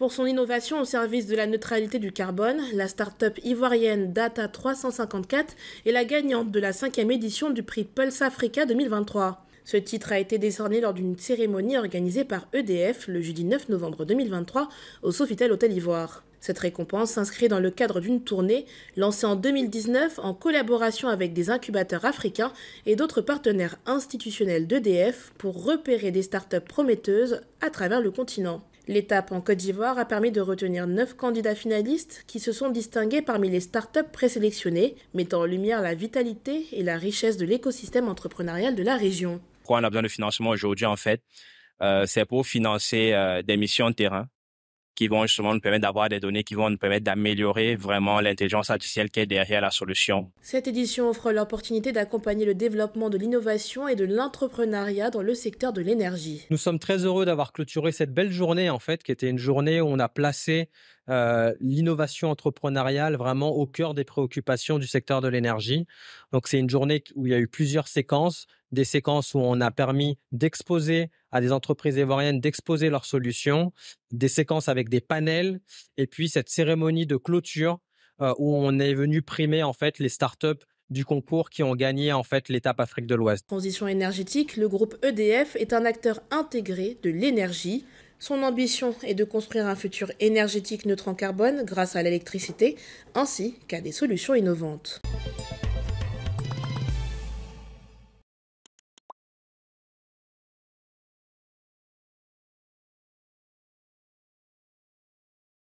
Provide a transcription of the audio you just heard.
Pour son innovation au service de la neutralité du carbone, la start-up ivoirienne Data 354 est la gagnante de la cinquième édition du prix Pulse Africa 2023. Ce titre a été décerné lors d'une cérémonie organisée par EDF le jeudi 9 novembre 2023 au Sofitel Hôtel Ivoire. Cette récompense s'inscrit dans le cadre d'une tournée lancée en 2019 en collaboration avec des incubateurs africains et d'autres partenaires institutionnels d'EDF pour repérer des start-up prometteuses à travers le continent. L'étape en Côte d'Ivoire a permis de retenir neuf candidats finalistes qui se sont distingués parmi les startups présélectionnées, mettant en lumière la vitalité et la richesse de l'écosystème entrepreneurial de la région. Pourquoi on a besoin de financement aujourd'hui en fait euh, C'est pour financer euh, des missions de terrain qui vont justement nous permettre d'avoir des données qui vont nous permettre d'améliorer vraiment l'intelligence artificielle qui est derrière la solution. Cette édition offre l'opportunité d'accompagner le développement de l'innovation et de l'entrepreneuriat dans le secteur de l'énergie. Nous sommes très heureux d'avoir clôturé cette belle journée en fait, qui était une journée où on a placé euh, l'innovation entrepreneuriale vraiment au cœur des préoccupations du secteur de l'énergie. Donc c'est une journée où il y a eu plusieurs séquences, des séquences où on a permis d'exposer à des entreprises ivoiriennes d'exposer leurs solutions, des séquences avec des panels, et puis cette cérémonie de clôture euh, où on est venu primer en fait les startups du concours qui ont gagné en fait l'étape Afrique de l'Ouest. Transition énergétique, le groupe EDF est un acteur intégré de l'énergie. Son ambition est de construire un futur énergétique neutre en carbone grâce à l'électricité, ainsi qu'à des solutions innovantes.